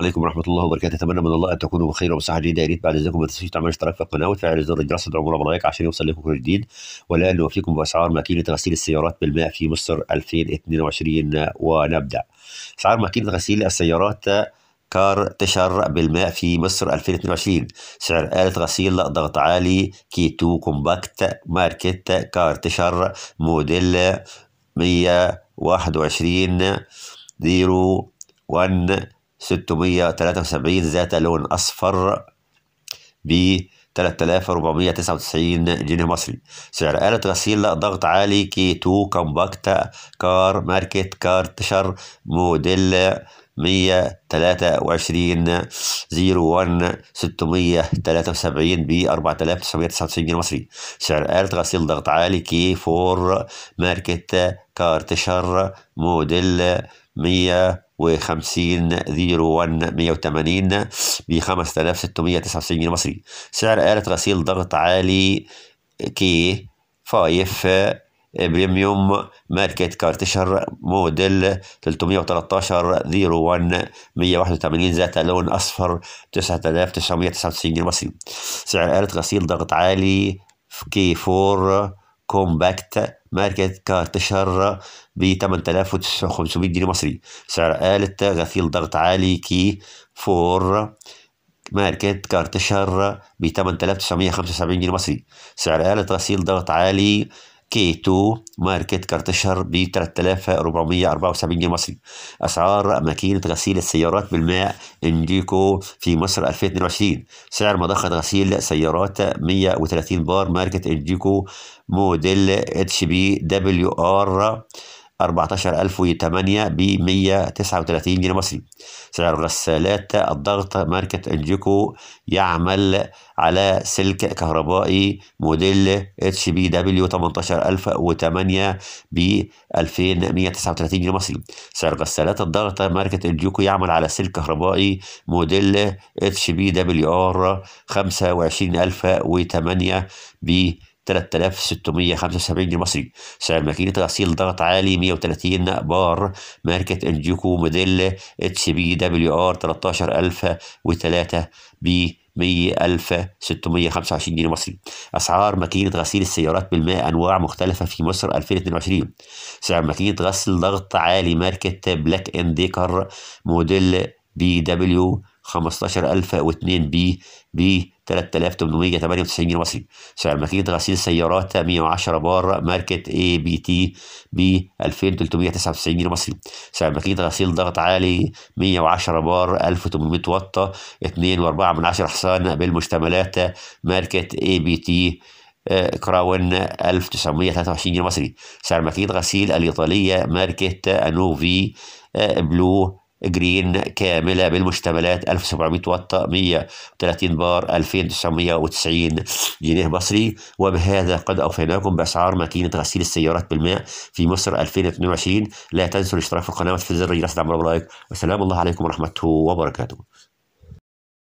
عليكم ورحمة الله وبركاته أتمنى من الله أن تكونوا بخير وبصحة جيدة يا ريت بعد إذنكم ما تنسوش تعملوا اشتراك في القناة وتفعلوا زر الجرس تدعموا لايك عشان يوصل لكم كل جديد ولا نوفيكم بأسعار ماكينة غسيل السيارات بالماء في مصر 2022 ونبدأ أسعار ماكينة غسيل السيارات كار تشر بالماء في مصر 2022 سعر آلة غسيل ضغط عالي كيتو كومباكت ماركت كار تشر موديل 121 زيرو 1 673 ذات لون أصفر ب 3499 جنيه مصري سعر آلة غسيل ضغط عالي كي 2 كومباكت كار ماركت كار تشر موديل 123 01 673 ب 4999 جنيه مصري سعر آلة غسيل ضغط عالي كي 4 ماركت كار تشر موديل 100 وخمسين زيرو ون مية وتمانين بخمسة آلاف ستمية تسعة وتسعين جنيه مصري سعر آلة غسيل ضغط عالي كي فايف بريميوم ماركة كارتشر موديل 313 01 181 ذات لون أصفر 9999 جنيه مصري سعر آلة غسيل ضغط عالي كي 4 كومباكت ماركت كار تشهر ب 8500 جنيه مصري سعر آلة غسيل ضغط عالي كي فور ماركت كار تشهر ب 8975 جنيه مصري سعر آلة غسيل ضغط عالي كي 2 ماركة كارتشهر ب 3474 جنيه مصري أسعار ماكينة غسيل السيارات بالماء إنديكو في مصر 2022 سعر مضخة غسيل سيارات 130 بار ماركت إنديكو موديل اتش بي دبليو ار 14008 ب 139 جنيه مصري سعر غسالات الضغط ماركة انجيكو يعمل على سلك كهربائي موديل اتش بي دبليو 18008 ب 2139 جنيه مصري سعر غسالات الضغط ماركة انجيكو يعمل على سلك كهربائي موديل اتش بي دبليو ار 25008 ب 3675 جنيه مصري سعر ماكينة غسيل ضغط عالي 130 بار ماركة انجيكو موديل اتش بي دبليو ار 13003 ب 100625 جنيه مصري أسعار ماكينة غسيل السيارات بالماء أنواع مختلفة في مصر 2022 سعر ماكينة غسل ضغط عالي ماركة بلاك اند ديكر موديل بي دبليو 15002 بي بي 3898 جنيه مصري سعر ماكينة غسيل سيارات 110 بار ماركة اي بي تي ب 2399 جنيه مصري سعر ماكينة غسيل ضغط عالي 110 بار 1800 واط 2.4 من 10 حصان بالمشتملات ماركة آه، اي بي تي كراون 1923 جنيه مصري سعر ماكينة غسيل الإيطالية ماركة أنوفي آه، بلو جرين كاملة بالمشتملات 1700 وطة 130 بار 2990 جنيه مصري وبهذا قد أوفيناكم بأسعار ماكينة غسيل السيارات بالماء في مصر 2022 لا تنسوا الاشتراك في القناة وتفعيل زر الجرس دعم لايك والسلام الله عليكم ورحمته وبركاته